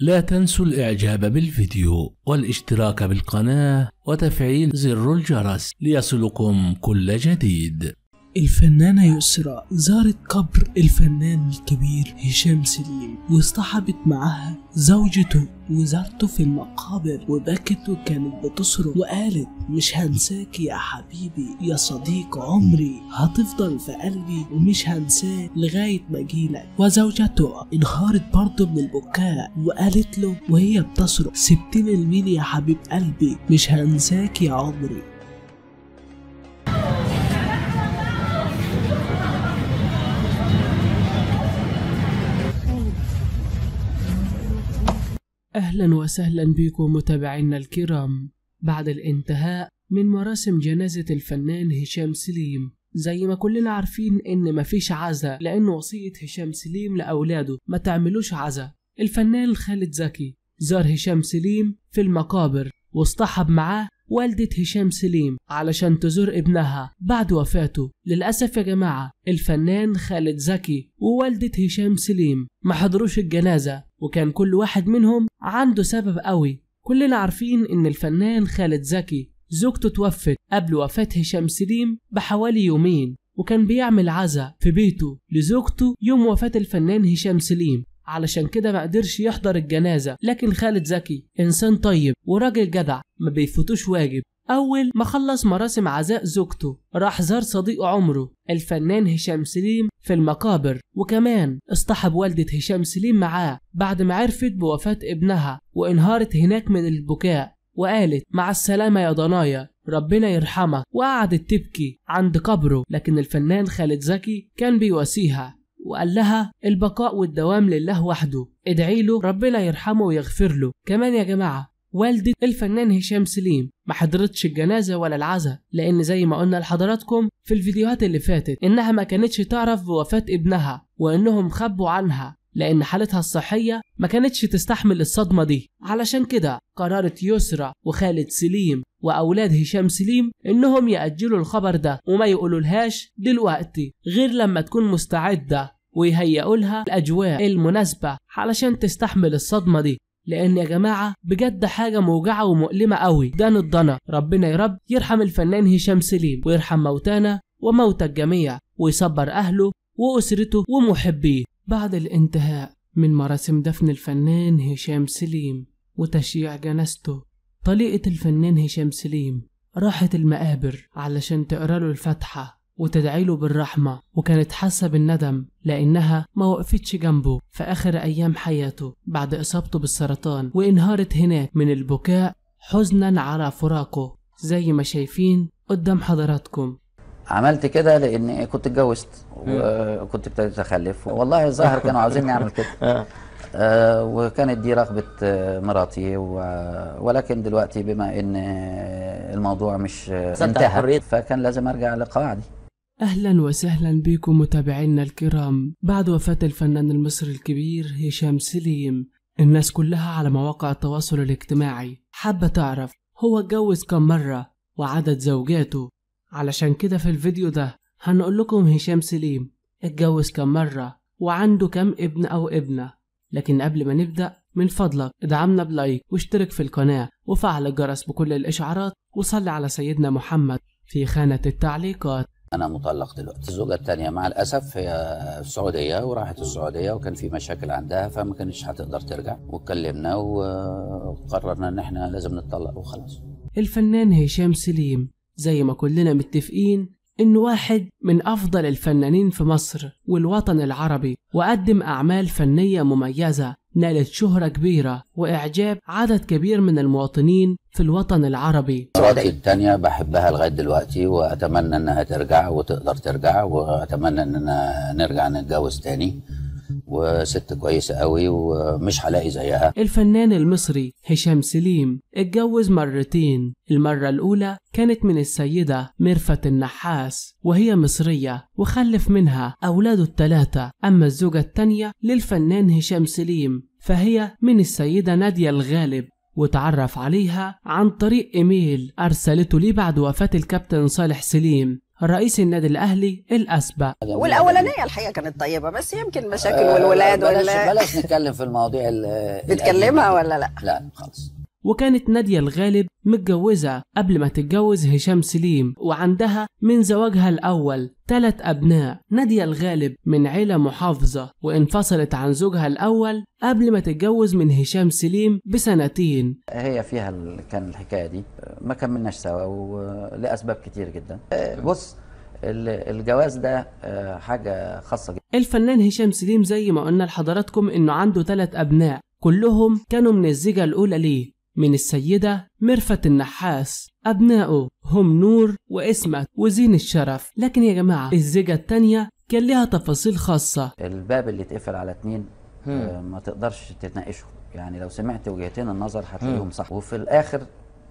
لا تنسوا الاعجاب بالفيديو والاشتراك بالقناة وتفعيل زر الجرس ليصلكم كل جديد الفنانة يسرى زارت قبر الفنان الكبير هشام سليم واصطحبت معها زوجته وزارته في المقابر وبكت وكانت بتصرخ وقالت مش هنساك يا حبيبي يا صديق عمري هتفضل في قلبي ومش هنساه لغاية ما جيلك وزوجته انهارت برضه من البكاء وقالت له وهي بتصرخ سبتني لمين يا حبيب قلبي مش هنساك يا عمري أهلا وسهلا بكم متابعينا الكرام بعد الانتهاء من مراسم جنازة الفنان هشام سليم زي ما كلنا عارفين إن مفيش عزا لأن وصية هشام سليم لأولاده ما تعملوش عزا الفنان خالد زكي زار هشام سليم في المقابر واصطحب معاه والدة هشام سليم علشان تزور ابنها بعد وفاته للأسف يا جماعة الفنان خالد زكي ووالدة هشام سليم ما حضروش الجنازة وكان كل واحد منهم عنده سبب قوي كلنا عارفين إن الفنان خالد زكي زوجته توفت قبل وفاة هشام سليم بحوالي يومين وكان بيعمل عزا في بيته لزوجته يوم وفاة الفنان هشام سليم علشان كده ما قدرش يحضر الجنازة لكن خالد زكي إنسان طيب وراجل جدع ما بيفوتوش واجب أول ما خلص مراسم عزاء زوجته راح زار صديق عمره الفنان هشام سليم في المقابر وكمان اصطحب والدة هشام سليم معاه بعد ما عرفت بوفاة ابنها وانهارت هناك من البكاء وقالت مع السلامة يا ضنايا ربنا يرحمك وقعدت تبكي عند قبره لكن الفنان خالد زكي كان بيواسيها وقال لها البقاء والدوام لله وحده ادعي له ربنا يرحمه ويغفر له كمان يا جماعة والدة الفنان هشام سليم ما حضرتش الجنازة ولا العزاء لأن زي ما قلنا لحضراتكم في الفيديوهات اللي فاتت إنها ما كانتش تعرف بوفاة ابنها وإنهم خبوا عنها لأن حالتها الصحية ما كانتش تستحمل الصدمة دي علشان كده قررت يسرى وخالد سليم وأولاد هشام سليم إنهم يأجلوا الخبر ده وما يقولولهاش دلوقتي غير لما تكون مستعدة ويهيئوا لها الأجواء المناسبة علشان تستحمل الصدمة دي لأن يا جماعة بجد حاجة موجعة ومؤلمة قوي دان الضنا ربنا يا رب يرحم الفنان هشام سليم ويرحم موتانا وموتى الجميع ويصبر أهله وأسرته ومحبيه بعد الانتهاء من مراسم دفن الفنان هشام سليم وتشييع جنازته طليقة الفنان هشام سليم راحت المقابر علشان تقرا له الفاتحة وتدعي له بالرحمة وكانت حاسة بالندم لأنها ما وقفتش جنبه في آخر أيام حياته بعد إصابته بالسرطان وانهارت هناك من البكاء حزنا على فراقه زي ما شايفين قدام حضراتكم عملت كده لان كنت اتجوزت وكنت ابتديت اخلف والله الظاهر كانوا عاوزيني اعمل كده آه. آه، وكانت دي رغبة آه، مراتي ولكن دلوقتي بما ان الموضوع مش انتهى فكان لازم ارجع لقواعدي أهلا وسهلا بكم متابعينا الكرام بعد وفاة الفنان المصري الكبير هشام سليم الناس كلها على مواقع التواصل الاجتماعي حابة تعرف هو اتجوز كم مرة وعدد زوجاته علشان كده في الفيديو ده هنقول لكم هشام سليم اتجوز كم مرة وعنده كم ابن أو ابنة لكن قبل ما نبدأ من فضلك ادعمنا بلايك واشترك في القناة وفعل الجرس بكل الإشعارات وصل على سيدنا محمد في خانة التعليقات انا مطلق دلوقتي الزوجه الثانيه مع الاسف هي السعوديه وراحت السعوديه وكان في مشاكل عندها فما كانتش هتقدر ترجع واتكلمنا وقررنا ان احنا لازم نتطلق وخلاص الفنان هشام سليم زي ما كلنا متفقين إنه واحد من أفضل الفنانين في مصر والوطن العربي وقدم أعمال فنية مميزة نالت شهرة كبيرة وإعجاب عدد كبير من المواطنين في الوطن العربي مصراتي التانية بحبها لغاية دلوقتي وأتمنى أنها ترجع وتقدر ترجع وأتمنى أننا نرجع نتجوز تاني وست كويسة قوي ومش هلاقي زيها الفنان المصري هشام سليم اتجوز مرتين المرة الأولى كانت من السيدة ميرفت النحاس وهي مصرية وخلف منها أولاده التلاتة أما الزوجة التانية للفنان هشام سليم فهي من السيدة نادية الغالب وتعرف عليها عن طريق إيميل أرسلته لي بعد وفاة الكابتن صالح سليم رئيس النادي الاهلي الاسبق والاولانيه الحقيقه كانت طيبه بس يمكن آه، مشاكل والولاد بلاش ولا بلاش نتكلم في المواضيع بتكلمها ولا لا لا خالص وكانت نادية الغالب متجوزة قبل ما تتجوز هشام سليم وعندها من زواجها الأول ثلاث أبناء نادية الغالب من عيلة محافظة وانفصلت عن زوجها الأول قبل ما تتجوز من هشام سليم بسنتين هي فيها ال... كان الحكاية دي ما كملناش سوا ولأسباب كتير جدا أه، بص الجواز ده أه، حاجة خاصة جدا الفنان هشام سليم زي ما قلنا لحضراتكم انه عنده ثلاث ابناء كلهم كانوا من الزيجة الأولى ليه من السيدة مرفت النحاس أبنائه هم نور وإسمك وزين الشرف لكن يا جماعة الزيجة التانية كان لها تفاصيل خاصة الباب اللي تقفل على اتنين آه، ما تقدرش تتناقشهم يعني لو سمعت وجهتين النظر هتلاقيهم صح وفي الآخر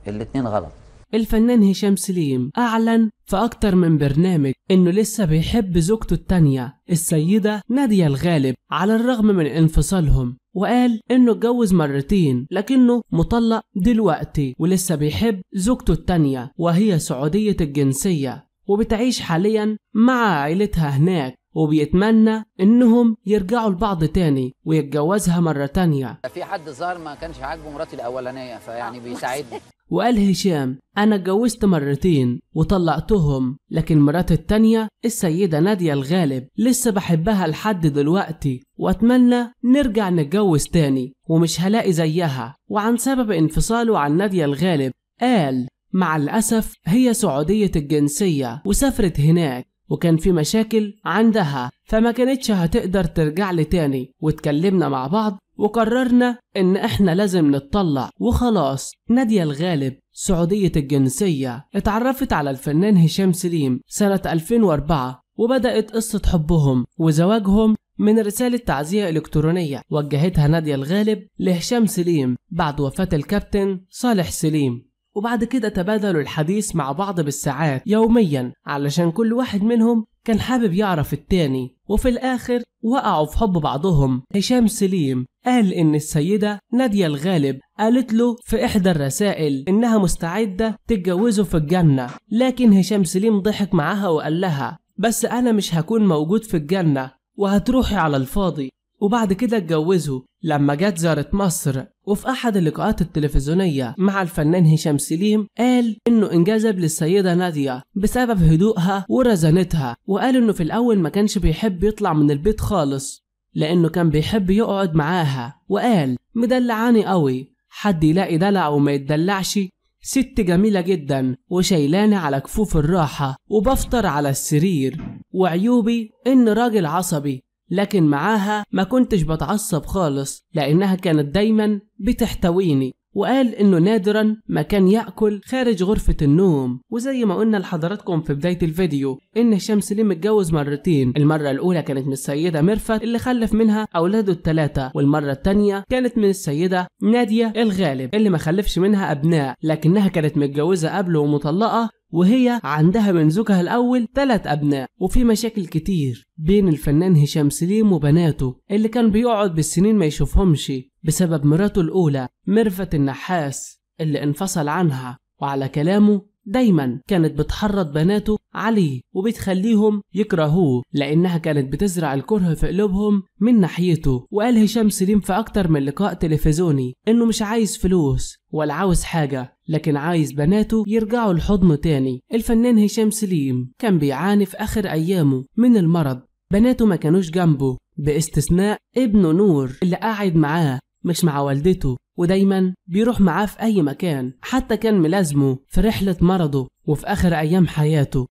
الاتنين غلط الفنان هشام سليم أعلن في أكتر من برنامج إنه لسه بيحب زوجته التانية السيدة نادية الغالب على الرغم من انفصالهم وقال إنه اتجوز مرتين لكنه مطلق دلوقتي ولسه بيحب زوجته التانية وهي سعودية الجنسية وبتعيش حاليا مع عائلتها هناك وبيتمنى انهم يرجعوا لبعض تاني ويتجوزها مره تانية في حد ظهر ما كانش عاجبه مراتي الاولانيه فيعني بيساعدني وقال هشام أنا اتجوزت مرتين وطلقتهم لكن مراتي التانية السيدة نادية الغالب لسه بحبها لحد دلوقتي وأتمنى نرجع نتجوز تاني ومش هلاقي زيها وعن سبب انفصاله عن نادية الغالب قال مع الأسف هي سعودية الجنسية وسافرت هناك وكان في مشاكل عندها فما كانتش هتقدر ترجع لي تاني واتكلمنا مع بعض وقررنا ان احنا لازم نتطلع وخلاص نادية الغالب سعودية الجنسية اتعرفت على الفنان هشام سليم سنة 2004 وبدأت قصة حبهم وزواجهم من رسالة تعزية إلكترونية وجهتها نادية الغالب لهشام سليم بعد وفاة الكابتن صالح سليم وبعد كده تبادلوا الحديث مع بعض بالساعات يوميا علشان كل واحد منهم كان حابب يعرف التاني وفي الآخر وقعوا في حب بعضهم هشام سليم قال إن السيدة نادية الغالب قالت له في إحدى الرسائل إنها مستعدة تتجوزه في الجنة لكن هشام سليم ضحك معاها وقال لها بس أنا مش هكون موجود في الجنة وهتروحي على الفاضي وبعد كده اتجوزوا لما جت زارت مصر وفي أحد اللقاءات التلفزيونية مع الفنان هشام سليم قال إنه انجذب للسيدة نادية بسبب هدوءها ورزانتها وقال إنه في الأول ما كانش بيحب يطلع من البيت خالص لأنه كان بيحب يقعد معاها وقال مدلعاني قوي حد يلاقي دلع وما يتدلعش ست جميلة جدا وشيلاني على كفوف الراحة وبفطر على السرير وعيوبي إن راجل عصبي لكن معاها ما كنتش بتعصب خالص لأنها كانت دايما بتحتويني وقال إنه نادرا ما كان يأكل خارج غرفة النوم وزي ما قلنا لحضراتكم في بداية الفيديو إن هشام سليم اتجوز مرتين المرة الأولى كانت من السيدة ميرفت اللي خلف منها أولاده الثلاثة والمرة الثانية كانت من السيدة نادية الغالب اللي ما خلفش منها أبناء لكنها كانت متجوزة قبله ومطلقة وهي عندها من زوجها الأول ثلاث أبناء وفي مشاكل كتير بين الفنان هشام سليم وبناته اللي كان بيقعد بالسنين ما يشوفهمش بسبب مراته الأولى ميرفت النحاس اللي انفصل عنها وعلى كلامه دايما كانت بتحرض بناته عليه وبتخليهم يكرهوه لأنها كانت بتزرع الكره في قلوبهم من ناحيته وقال هشام سليم في أكتر من لقاء تلفزيوني إنه مش عايز فلوس ولا عاوز حاجة لكن عايز بناته يرجعوا الحضن تاني الفنان هشام سليم كان بيعاني في آخر أيامه من المرض بناته ما كانوش جنبه باستثناء ابنه نور اللي قاعد معاه مش مع والدته ودايما بيروح معاه في أي مكان حتى كان ملازمه في رحلة مرضه وفي آخر أيام حياته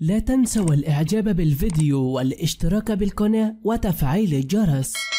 لا تنسوا الإعجاب بالفيديو والاشتراك بالقناة وتفعيل الجرس